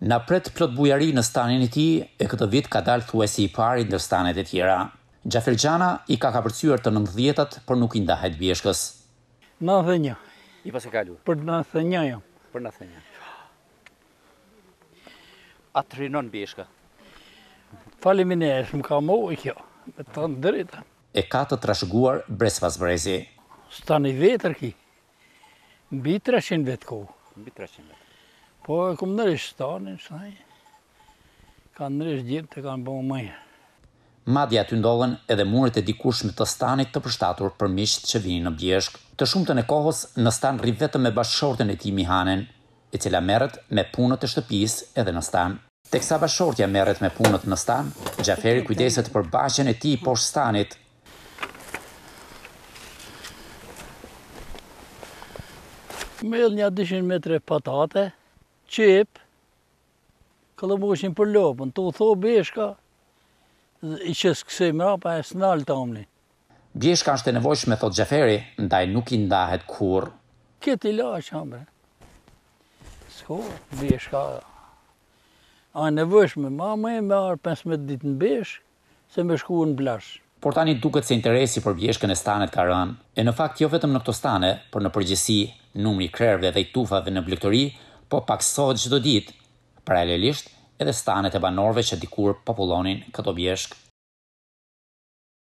Na pret plot bujari në stanin e ti e këtë vit ka dalë thuesi i pari ndër stanet e tjera. Gjafel Gjana i ka ka përcyër të nëndhjetat, për nuk i ndahet bjeshkës. Në dhe një. I pas e kalu? Për në dhe një, jo. Për në dhe një. A të rinon bjeshka? Falimin e e shumë ka mu e kjo, me të në drita. E ka të trashëguar brez pas brezi. Stani vetër ki. Mbi 300 vetë ku. Mbi 300 vetë. Po, e kom nërish stanin, shaj. Ka nërish gjithë të kanë bëmë mëjë. Madja të ndollën edhe murët e dikush me të stanit të përshtatur për mishët që vini në bjeshk. Të shumë të në kohës, në stan rri vetëm me bashkëshorten e ti Mihanen, e cila merët me punët e shtëpis edhe në stan. Teksa bashkëshortja merët me punët në stan, Gjaferi kujdeset për bashkën e ti poshtë stanit, edhe një 200 metre patate, qep, këllëmoshin për lopën, të u thoë beshka, dhe i qësë këse mrapa e së nalë të omni. Bjeshka është e nevojshme, thot Gjeferi, ndaj nuk i ndahet kur. Këtë i laqë, hambre. Sko, bjeshka. A e nevojshme, ma më e me arë 15 ditë në besh, se me shku në blash. Por tani duket se interesi për bjeshkën e stanet ka rënë, e në fakt jo vetëm në këto stane, por në përgjësi, numri krerve dhe i tufave në blektori, po pak sot çdo ditë paralelisht edhe stanet e banorëve që dikur popullonin këto bjeshk